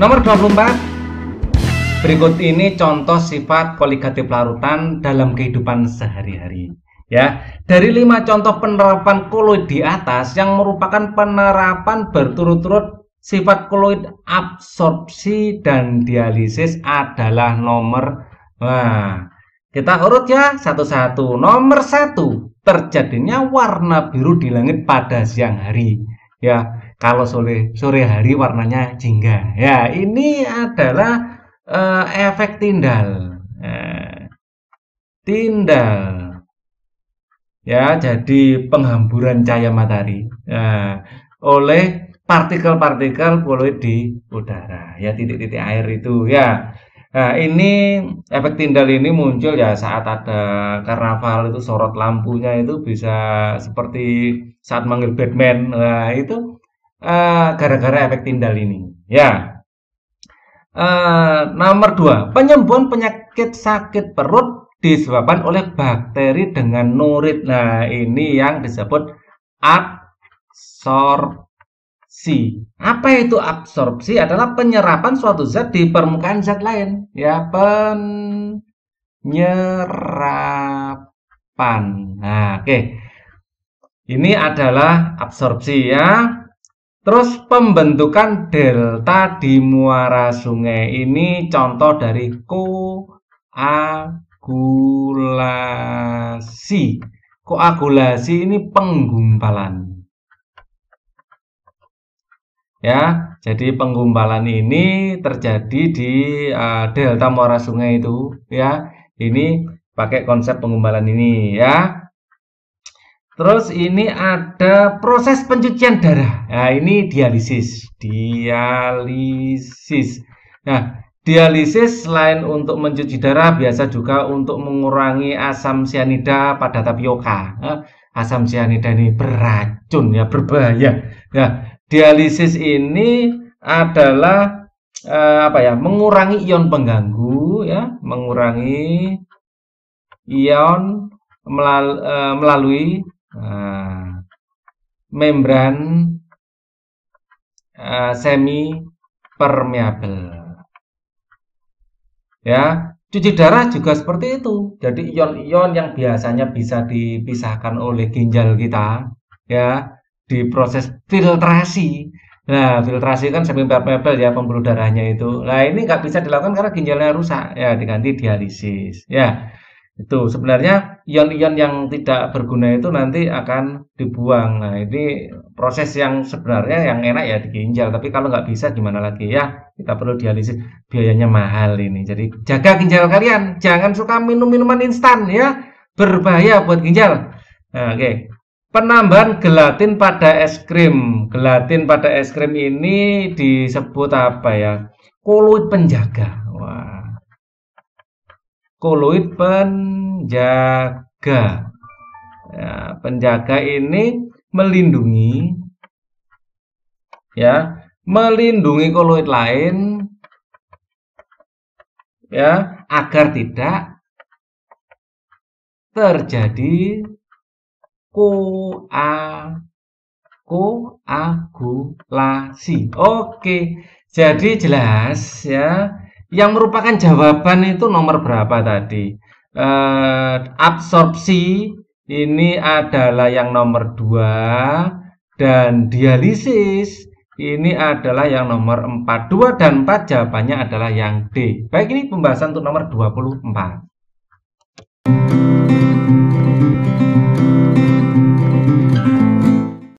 Nomor 24. Berikut ini contoh sifat koligatif larutan dalam kehidupan sehari-hari. Ya, dari lima contoh penerapan koloid di atas yang merupakan penerapan berturut-turut sifat koloid absorpsi dan dialisis adalah nomor nah, kita urut ya satu-satu. Nomor satu terjadinya warna biru di langit pada siang hari. Ya, kalau sore sore hari warnanya jingga ya ini adalah uh, efek tindal uh, tindal ya jadi penghamburan cahaya matahari uh, oleh partikel-partikel poloid di udara ya titik-titik air itu ya Nah, ini efek tindal ini muncul ya saat ada karnaval itu sorot lampunya itu bisa seperti saat manggil Batman. Nah, itu Eh, gara-gara uh, efek tindal ini. Ya. Uh, nomor dua, penyembuhan penyakit sakit perut disebabkan oleh bakteri dengan nurit. Nah, ini yang disebut absorpsi. Apa itu absorpsi? Adalah penyerapan suatu zat di permukaan zat lain. Ya, penyerapan. Nah, oke. Okay. Ini adalah absorpsi ya. Terus pembentukan delta di muara sungai ini contoh dari koagulasi. Koagulasi ini penggumpalan. Ya, jadi penggumpalan ini terjadi di uh, delta muara sungai itu ya. Ini pakai konsep penggumpalan ini ya. Terus ini ada proses pencucian darah. Nah, ini dialisis. Dialisis. Nah, dialisis selain untuk mencuci darah biasa juga untuk mengurangi asam sianida pada tapioka. Nah, asam sianida ini beracun ya, berbahaya. Nah, dialisis ini adalah eh, apa ya? mengurangi ion pengganggu ya, mengurangi ion eh, melalui Eh, membran eh, semi permeabel. Ya, cuci darah juga seperti itu. Jadi ion-ion yang biasanya bisa dipisahkan oleh ginjal kita, ya, di proses filtrasi. Nah, filtrasi kan semi permeabel ya pembuluh darahnya itu. Nah, ini nggak bisa dilakukan karena ginjalnya rusak, ya diganti dialisis. Ya, itu hmm. sebenarnya ion-ion yang tidak berguna itu nanti akan dibuang. Nah, ini proses yang sebenarnya yang enak ya di ginjal, tapi kalau nggak bisa gimana lagi ya? Kita perlu dialisis, biayanya mahal ini. Jadi jaga ginjal kalian, jangan suka minum minuman instan ya. Berbahaya buat ginjal. Nah, oke. Okay. Penambahan gelatin pada es krim. Gelatin pada es krim ini disebut apa ya? Koloid penjaga. Wah, koloid penjaga. Ya, penjaga ini melindungi ya, melindungi koloid lain ya agar tidak terjadi koagulasi. Oke, jadi jelas ya yang merupakan jawaban itu nomor berapa tadi? Eh, absorpsi ini adalah yang nomor 2 dan dialisis ini adalah yang nomor 4. 2 dan 4 jawabannya adalah yang D. Baik, ini pembahasan untuk nomor 24.